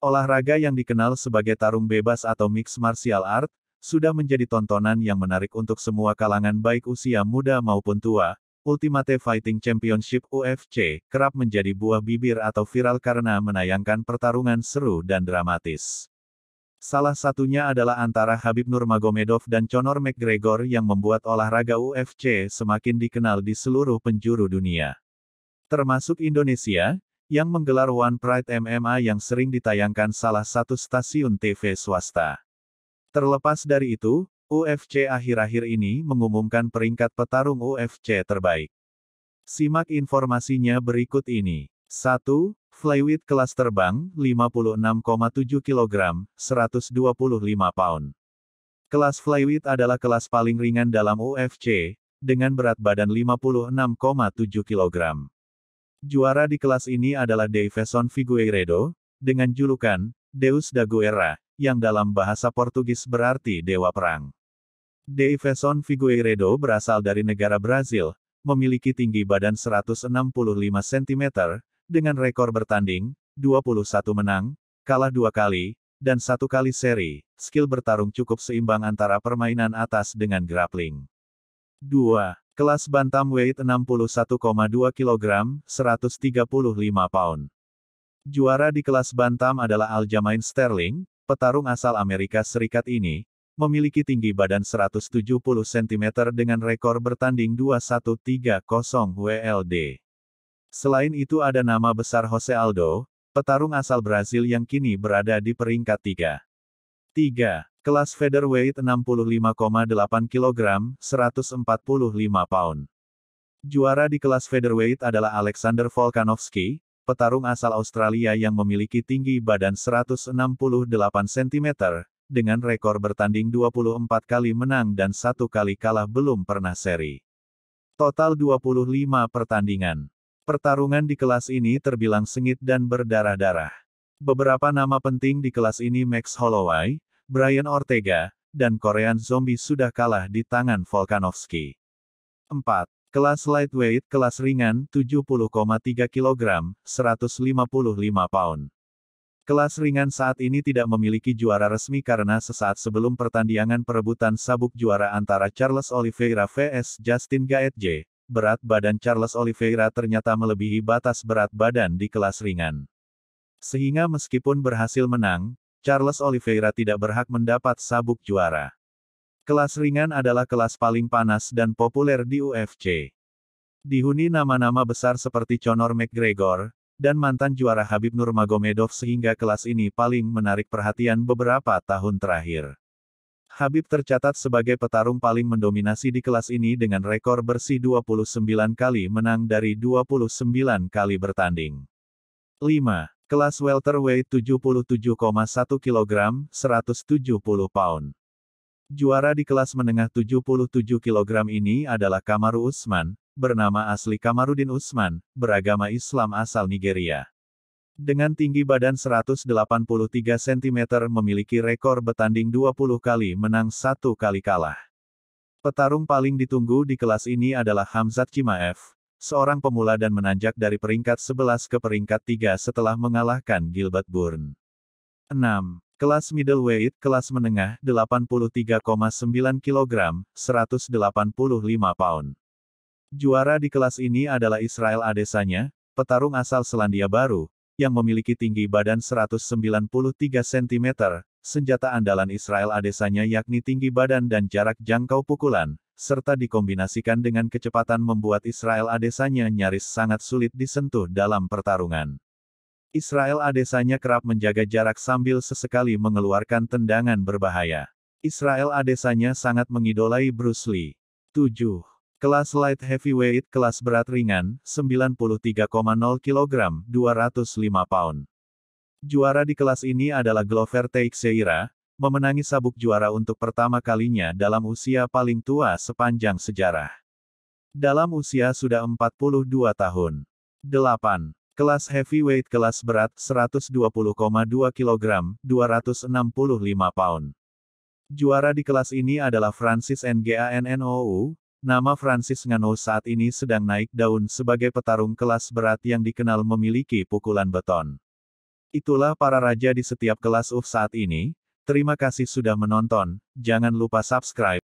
Olahraga yang dikenal sebagai tarung bebas atau mixed martial art, sudah menjadi tontonan yang menarik untuk semua kalangan baik usia muda maupun tua. Ultimate Fighting Championship UFC kerap menjadi buah bibir atau viral karena menayangkan pertarungan seru dan dramatis. Salah satunya adalah antara Habib Nurmagomedov dan Conor McGregor yang membuat olahraga UFC semakin dikenal di seluruh penjuru dunia. Termasuk Indonesia, yang menggelar One Pride MMA yang sering ditayangkan salah satu stasiun TV swasta. Terlepas dari itu, UFC akhir-akhir ini mengumumkan peringkat petarung UFC terbaik. Simak informasinya berikut ini. 1. Flyweight kelas terbang, 56,7 kg, 125 pound. Kelas flyweight adalah kelas paling ringan dalam UFC, dengan berat badan 56,7 kg. Juara di kelas ini adalah Davison Figueiredo, dengan julukan, Deus da Guerra, yang dalam bahasa Portugis berarti Dewa Perang. Davison Figueiredo berasal dari negara Brazil, memiliki tinggi badan 165 cm, dengan rekor bertanding, 21 menang, kalah dua kali, dan satu kali seri, skill bertarung cukup seimbang antara permainan atas dengan grappling. 2. Kelas bantam weight 61,2 kg, 135 pound. Juara di kelas bantam adalah Aljamain Sterling, petarung asal Amerika Serikat ini, memiliki tinggi badan 170 cm dengan rekor bertanding 2130 WLD. Selain itu ada nama besar Jose Aldo, petarung asal Brazil yang kini berada di peringkat 3. 3. Kelas featherweight 65,8 kg, 145 pound. Juara di kelas featherweight adalah Alexander Volkanovski, petarung asal Australia yang memiliki tinggi badan 168 cm, dengan rekor bertanding 24 kali menang dan satu kali kalah belum pernah seri. Total 25 pertandingan. Pertarungan di kelas ini terbilang sengit dan berdarah-darah. Beberapa nama penting di kelas ini Max Holloway, Brian Ortega, dan Korean Zombie sudah kalah di tangan Volkanovski. 4. Kelas lightweight kelas ringan 70,3 kg, 155 pound. Kelas ringan saat ini tidak memiliki juara resmi karena sesaat sebelum pertandingan perebutan sabuk juara antara Charles Oliveira vs Justin Gaethje, berat badan Charles Oliveira ternyata melebihi batas berat badan di kelas ringan. Sehingga meskipun berhasil menang, Charles Oliveira tidak berhak mendapat sabuk juara. Kelas ringan adalah kelas paling panas dan populer di UFC. Dihuni nama-nama besar seperti Conor McGregor, dan mantan juara Habib Nurmagomedov sehingga kelas ini paling menarik perhatian beberapa tahun terakhir. Habib tercatat sebagai petarung paling mendominasi di kelas ini dengan rekor bersih 29 kali menang dari 29 kali bertanding. 5 kelas welterweight 77,1 kg, 170 pound. Juara di kelas menengah 77 kg ini adalah Kamaru Usman, bernama asli Kamarudin Usman, beragama Islam asal Nigeria. Dengan tinggi badan 183 cm memiliki rekor bertanding 20 kali menang 1 kali kalah. Petarung paling ditunggu di kelas ini adalah Hamzat Chimaev, seorang pemula dan menanjak dari peringkat 11 ke peringkat 3 setelah mengalahkan Gilbert Burn. 6. Kelas middleweight, kelas menengah, 83,9 kg, 185 pound. Juara di kelas ini adalah Israel Adesanya, petarung asal Selandia Baru, yang memiliki tinggi badan 193 cm, senjata andalan Israel Adesanya yakni tinggi badan dan jarak jangkau pukulan, serta dikombinasikan dengan kecepatan membuat Israel Adesanya nyaris sangat sulit disentuh dalam pertarungan. Israel Adesanya kerap menjaga jarak sambil sesekali mengeluarkan tendangan berbahaya. Israel Adesanya sangat mengidolai Bruce Lee. 7. Kelas light heavyweight kelas berat ringan, 93,0 kg, 205 pound. Juara di kelas ini adalah Glover Teixeira, memenangi sabuk juara untuk pertama kalinya dalam usia paling tua sepanjang sejarah. Dalam usia sudah 42 tahun. 8. Kelas heavyweight kelas berat 120,2 kg, 265 pound. Juara di kelas ini adalah Francis Ngannou, nama Francis Ngannou saat ini sedang naik daun sebagai petarung kelas berat yang dikenal memiliki pukulan beton. Itulah para raja di setiap kelas UF saat ini. Terima kasih sudah menonton, jangan lupa subscribe.